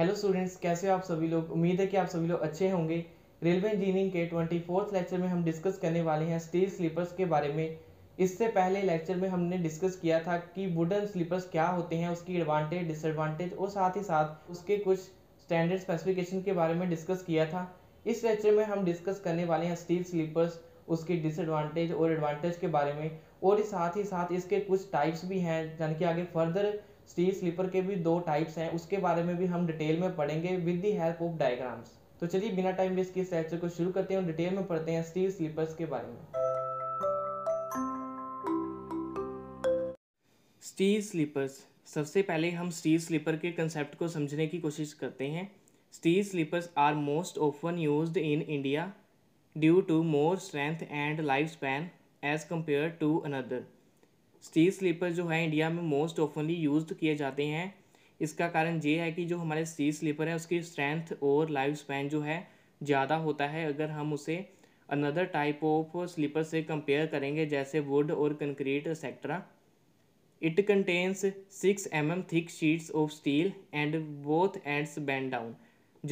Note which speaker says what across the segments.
Speaker 1: hello students कैसे हो आप सभी लोग उम्मीद है कि आप सभी लोग अच्छे होंगे रेलवे इंजीनियरिंग के ट्वेंटी फोर्थ लेक्चर में हम डिस्कस करने वाले हैं स्टील स्लीपर्स के बारे में इससे पहले लेक्चर में हमने डिस्कस किया था कि वुडन स्लीपर्स क्या होते हैं उसकी एडवांटेज डिसएडवांटेज और साथ ही साथ उसके कुछ स्टैंडर्ड स्पेसिफिकेशन के बारे में डिस्कस किया था इस लेक्चर में हम डिस्कस करने वाले हैं स्टील स्लीपर्स उसके डिसएडवांटेज और एडवांटेज के बारे में और साथ ही साथ इसके कुछ टाइप्स भी हैं यानी कि आगे फर्दर स्टील स्लीपर के भी दो टाइप्स हैं उसके बारे में भी हम डिटेल में पढ़ेंगे with the help of diagrams तो चलिए बिना टाइम वेस्ट के इस को शुरू करते हैं और डिटेल में पढ़ते हैं स्टील स्लीपर्स के बारे में स्टील स्लीपर्स सबसे पहले हम स्टील स्लीपर के कंसेप्ट को समझने की कोशिश करते हैं steel sleepers are most often used in India due to more strength and life span as compare to another steel sleeper जो है इंडिया में मोस्ट ऑफनली यूज किए जाते हैं इसका कारण ये है कि जो हमारे स्टील स्लीपर है उसकी स्ट्रेंथ और लाइफ स्पैन जो है ज़्यादा होता है अगर हम उसे अनदर टाइप ऑफ स्लीपर से कंपेयर करेंगे जैसे वुड और concrete etcetera it contains six M M thick sheets of steel and both ends band down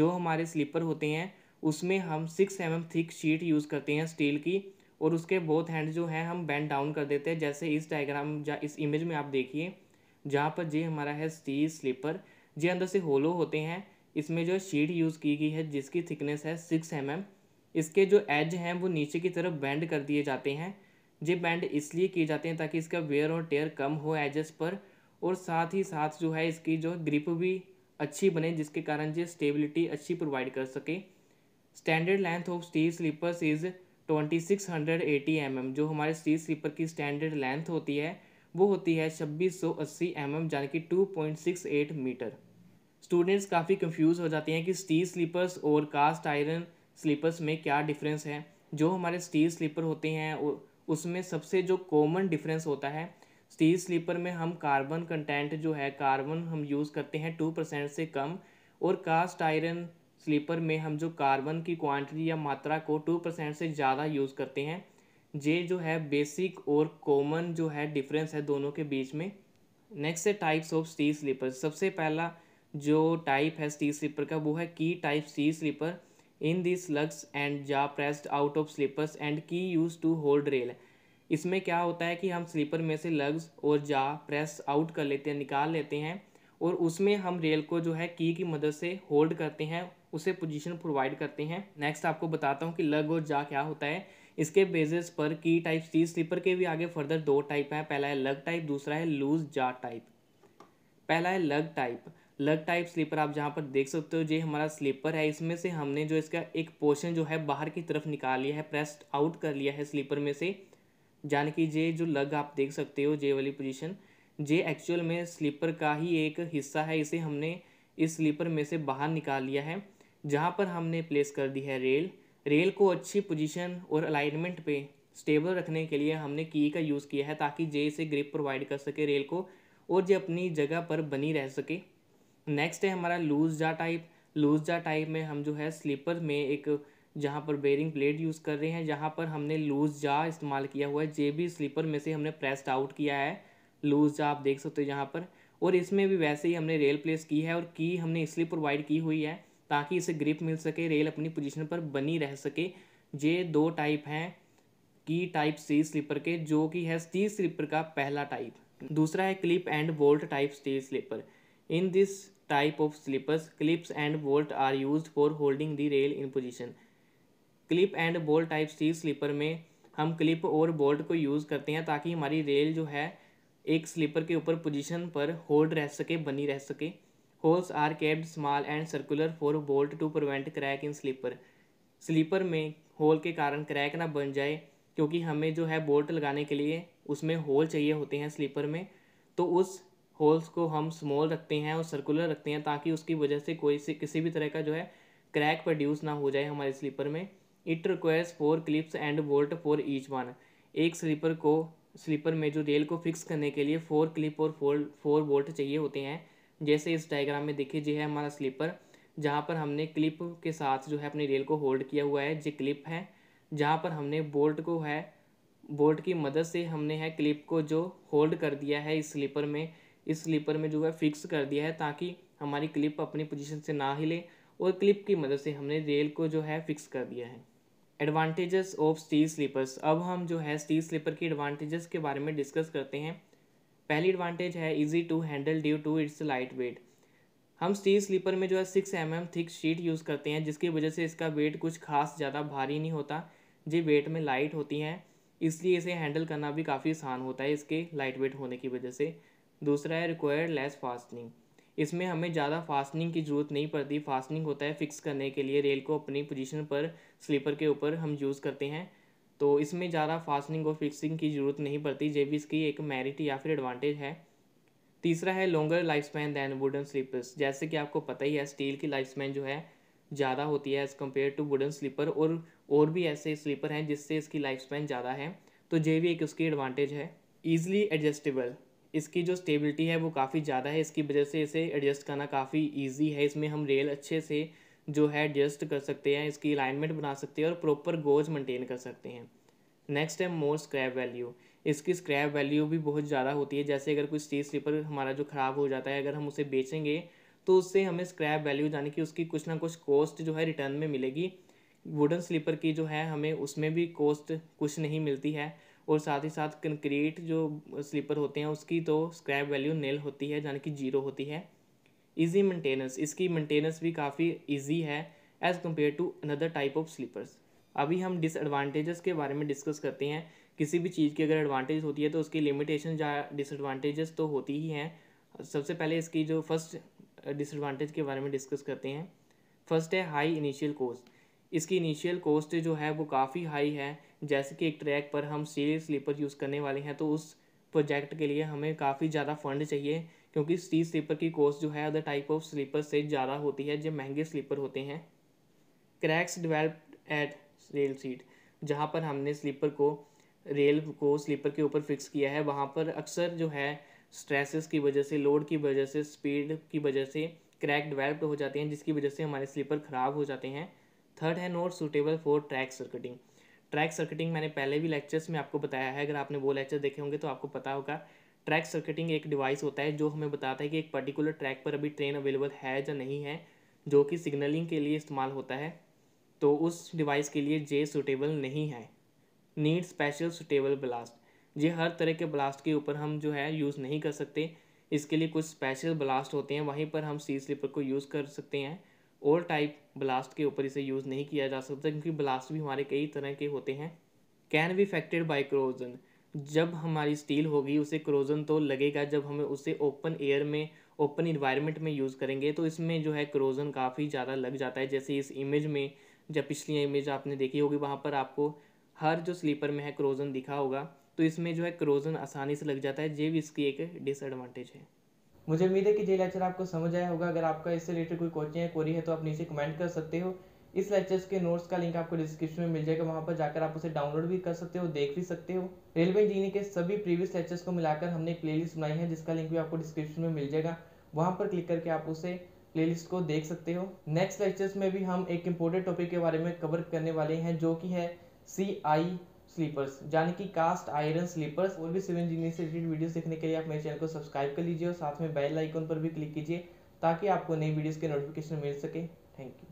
Speaker 1: जो हमारे स्लीपर होते हैं उसमें हम six M M thick sheet use करते हैं स्टील की और उसके बोथ हैंड जो हैं हम बैंड डाउन कर देते हैं जैसे इस डायग्राम जा इस इमेज में आप देखिए जहाँ पर जे हमारा है स्टील स्लीपर जे अंदर से होलो होते हैं इसमें जो शीट यूज़ की गई है जिसकी थिकनेस है सिक्स एम mm, इसके जो एज हैं वो नीचे की तरफ बैंड कर दिए जाते हैं जे बैंड इसलिए किए जाते हैं ताकि इसका वेयर और टेयर कम हो एजेस पर और साथ ही साथ जो है इसकी जो ग्रिप भी अच्छी बने जिसके कारण जो स्टेबिलिटी अच्छी प्रोवाइड कर सके standard length of steel sleepers is twenty six hundred eighty M M जो हमारे स्टील स्लीपर की स्टैंडर्ड लेंथ होती है वो होती है छब्बीस सौ अस्सी एम mm, एम यानी कि two point six eight metre students काफ़ी कंफ्यूज हो जाते हैं कि स्टील स्लीपर्स और कास्ट आयरन स्लीपर्स में क्या डिफरेंस है जो हमारे स्टील स्लीपर होते हैं उसमें सबसे जो कॉमन डिफरेंस होता है स्टील स्लीपर में हम कार्बन कंटेंट जो है कार्बन हम यूज़ करते हैं टू परसेंट से कम और कास्ट आयरन स्लीपर में हम जो कार्बन की क्वांटिटी या मात्रा को टू परसेंट से ज़्यादा यूज़ करते हैं ये जो है बेसिक और कॉमन जो है डिफरेंस है दोनों के बीच में नेक्स्ट है टाइप्स ऑफ स्टी स्लीपर सबसे पहला जो टाइप है स्टी स्लीपर का वो है की type steel sleeper in this lugs and jaw pressed out of sleepers and key use to hold rail इसमें क्या होता है कि हम स्लीपर में से लग्स और जा प्रेस आउट कर लेते हैं निकाल लेते हैं और उसमें हम रेल को जो है की की मदद से होल्ड करते हैं उसे पोजीशन प्रोवाइड करते हैं नेक्स्ट आपको बताता हूँ कि लग और जा क्या होता है इसके बेसिस पर की टाइप सी स्लीपर के भी आगे फर्दर दो टाइप हैं पहला है लग टाइप दूसरा है लूज जा टाइप पहला है लग टाइप लग टाइप स्लीपर आप जहाँ पर देख सकते हो ये हमारा स्लीपर है इसमें से हमने जो इसका एक पोर्शन जो है बाहर की तरफ निकाल लिया है प्रेस्ड आउट कर लिया है स्लीपर में से जान कि ये जो लग आप देख सकते हो जे वाली पोजीशन जे एक्चुअल में स्लीपर का ही एक हिस्सा है इसे हमने इस स्लीपर में से बाहर निकाल लिया है जहाँ पर हमने प्लेस कर दी है रेल रेल को अच्छी पोजीशन और अलाइनमेंट पे स्टेबल रखने के लिए हमने की का यूज़ किया है ताकि जे इसे ग्रिप प्रोवाइड कर सके रेल को और जे अपनी जगह पर बनी रह सके नेक्स्ट है हमारा लूज जा टाइप लूज जा टाइप में हम जो है स्लीपर में एक जहाँ पर बेरिंग प्लेट यूज़ कर रहे हैं जहाँ पर हमने लूज जा इस्तेमाल किया हुआ है जे भी स्लीपर में से हमने प्रेस्ड आउट किया है लूज जा आप देख सकते हो यहाँ पर और इसमें भी वैसे ही हमने रेल प्लेस की है और की हमने इसलिए प्रोवाइड की हुई है ताकि इसे ग्रिप मिल सके रेल अपनी पोजीशन पर बनी रह सके ये दो टाइप हैं की टाइप सी स्लीपर के जो कि है स्टील स्लीपर का पहला टाइप दूसरा है clip and bolt type steel sleeper in this type of sleepers clips and bolt are use for holding the rail in position clip and bolt type steel sleeper में हम clip और bolt को use करते हैं ताकि हमारी rail जो है एक स्लीपर के ऊपर पोजीशन पर होल्ड रह सके बनी रह सके holes are kept small and circular for bolt to prevent crack in sleeper sleeper में होल के कारण क्रैक ना बन जाए क्योंकि हमें जो है बोल्ट लगाने के लिए उसमें होल चाहिए होते हैं स्लीपर में तो उस होल्स को हम स्मॉल रखते हैं और सर्कुलर रखते हैं ताकि उसकी वजह से कोई से किसी भी तरह का जो है क्रैक प्रोड्यूस ना हो जाए हमारे स्लीपर में it requires four clips and bolt for each one एक स्लीपर को स्लीपर में जो रेल को फिक्स करने के लिए फोर क्लिप और फोर फोर बोल्ट चाहिए होते हैं जैसे इस डायग्राम में देखिए ये है हमारा स्लीपर जहाँ पर हमने क्लिप के साथ जो है अपनी रेल को होल्ड किया हुआ है जो क्लिप है जहाँ पर हमने बोल्ट को है बोल्ट की मदद से हमने है क्लिप को जो होल्ड कर दिया है इस स्लीपर में इस स्लीपर में जो है फिक्स कर दिया है ताकि हमारी क्लिप अपनी पोजीशन से ना हिले और क्लिप की मदद से हमने रेल को जो है फिक्स कर दिया है एडवांटेजेस ऑफ स्टील स्लीपर्स अब हम जो है स्टील स्लीपर की एडवांटेजेस के बारे में डिस्कस करते हैं पहली एडवांटेज है easy to handle due to its light weight हम स्टील स्लीपर में जो है six M M thick sheet use करते हैं जिसकी वजह से इसका वेट कुछ खास ज़्यादा भारी नहीं होता जी वेट में लाइट होती हैं इसलिए इसे हैंडल करना भी काफ़ी आसान होता है इसके लाइट वेट होने की वजह से दूसरा है रिक्वायर्ड लेस फास्टनिंग इसमें हमें ज़्यादा फास्टनिंग की ज़रूरत नहीं पड़ती फास्टनिंग होता है फिक्स करने के लिए रेल को अपनी पोजीशन पर स्लीपर के ऊपर हम यूज़ करते हैं तो इसमें ज़्यादा फास्टनिंग और फिक्सिंग की ज़रूरत नहीं पड़ती जे इसकी एक मेरिट या फिर एडवांटेज है तीसरा है longer life span than wooden sleepers जैसे कि आपको पता ही है स्टील की लाइफ स्पैन जो है ज़्यादा होती है as compare to wooden sleeper और और भी ऐसे स्लीपर हैं जिससे इसकी लाइफ स्पैन ज़्यादा है तो जे भी एक उसकी एडवांटेज है ईजिली एडजस्टेबल इसकी जो स्टेबिलिटी है वो काफ़ी ज़्यादा है इसकी वजह से इसे एडजस्ट करना काफ़ी ईजी है इसमें हम रेल अच्छे से जो है एडजस्ट कर सकते हैं इसकी अलाइनमेंट बना सकते हैं और प्रॉपर गोज मेंटेन कर सकते हैं नेक्स्ट है मोर स्क्रैप वैल्यू इसकी स्क्रैप वैल्यू भी बहुत ज़्यादा होती है जैसे अगर कोई स्टील स्लीपर हमारा जो ख़राब हो जाता है अगर हम उसे बेचेंगे तो उससे हमें स्क्रैप वैल्यू यानी कि उसकी कुछ ना कुछ कॉस्ट जो है रिटर्न में मिलेगी वुडन स्लीपर की जो है हमें उसमें भी कॉस्ट कुछ नहीं मिलती है और साथ ही साथ कंक्रीट जो स्लीपर होते हैं उसकी तो स्क्रैप वैल्यू नील होती है यानी कि जीरो होती है ईजी मेंटेनेंस इसकी मेंटेनेंस भी काफ़ी ईजी है as compare to another type of sleepers अभी हम डिसएडवांटेजेस के बारे में डिस्कस करते हैं किसी भी चीज़ की अगर एडवांटेज होती है तो उसकी लिमिटेशन या डिसएडवांटेजेस तो होती ही हैं सबसे पहले इसकी जो फर्स्ट डिसएडवांटेज के बारे में डिस्कस करते हैं फर्स्ट है हाई इनिशियल कोस्ट इसकी इनिशियल कॉस्ट जो है वो काफ़ी हाई है जैसे कि एक ट्रैक पर हम सीरियस स्लीपर यूज़ करने वाले हैं तो उस प्रोजेक्ट के लिए हमें काफ़ी ज़्यादा फंड चाहिए क्योंकि स्टील स्लीपर की कॉस्ट जो है अदर टाइप ऑफ स्लीपर से ज़्यादा होती है जो महंगे स्लीपर होते हैं cracks develop at rail seat जहाँ पर हमने स्लीपर को रेल को स्लीपर के ऊपर फिक्स किया है वहाँ पर अक्सर जो है स्ट्रेसेस की वजह से लोड की वजह से स्पीड की वजह से क्रैक डिवेल्प हो जाते हैं जिसकी वजह से हमारे स्लीपर ख़राब हो जाते हैं थर्ड है not suitable for track circuiting track circuiting मैंने पहले भी लेक्चर्स में आपको बताया है अगर आपने वो लेक्चर देखे होंगे तो आपको पता होगा ट्रैक सर्किटिंग एक डिवाइस होता है जो हमें बताता है कि एक पर्टिकुलर ट्रैक पर अभी ट्रेन अवेलेबल है या नहीं है जो कि सिग्नलिंग के लिए इस्तेमाल होता है तो उस डिवाइस के लिए जे सुटेबल नहीं है नीड स्पेशल सुटेबल ब्लास्ट ये हर तरह के ब्लास्ट के ऊपर हम जो है यूज़ नहीं कर सकते इसके लिए कुछ स्पेशल ब्लास्ट होते हैं वहीं पर हम सी स्लीपर को यूज़ कर सकते हैं और टाइप ब्लास्ट के ऊपर इसे यूज़ नहीं किया जा सकता क्योंकि ब्लास्ट भी हमारे कई तरह के होते हैं can be affected by corrosion जब हमारी स्टील होगी उसे क्रोजन तो लगेगा जब हम उसे ओपन एयर में ओपन इन्वायरमेंट में यूज़ करेंगे तो इसमें जो है क्रोजन काफ़ी ज़्यादा लग जाता है जैसे इस इमेज में जब पिछली इमेज आपने देखी होगी वहाँ पर आपको हर जो स्लीपर में है क्रोजन दिखा होगा तो इसमें जो है क्रोजन आसानी से लग जाता है ये भी इसकी एक डिसएडवांटेज है मुझे उम्मीद है कि ये लेक्चर आपको समझ आया होगा अगर आपका इससे रिलेटेड कोई क्वेश्चन है कोरी है तो आप नीचे कमेंट कर सकते हो इस लेक्चर्स के नोट्स का लिंक आपको डिस्क्रिप्शन में मिल जाएगा वहाँ पर जाकर आप उसे डाउनलोड भी कर सकते हो देख भी सकते हो रेलवे इंजीनियर के सभी प्रीवियस लेक्चर्स को मिलाकर हमने एक प्लेलिस्ट बनाई है जिसका लिंक भी आपको डिस्क्रिप्शन में मिल जाएगा वहाँ पर क्लिक करके आप उसे प्लेलिस्ट को देख सकते हो नेक्स्ट लेक्चर्स में भी हम एक इम्पोर्टेंट टॉपिक के बारे में कवर करने वाले हैं जो कि है सी आई स्लीपर्स यानी कि कास्ट आयरन स्लीपर्स और भी सिविल इंजीनियर से रिलेटेड वीडियोस देखने के लिए आप मेरे चैनल को सब्सक्राइब कर लीजिए और साथ में बेल आइकन पर भी क्लिक कीजिए ताकि आपको नई वीडियोस के नोटिफिकेशन मिल सके थैंक यू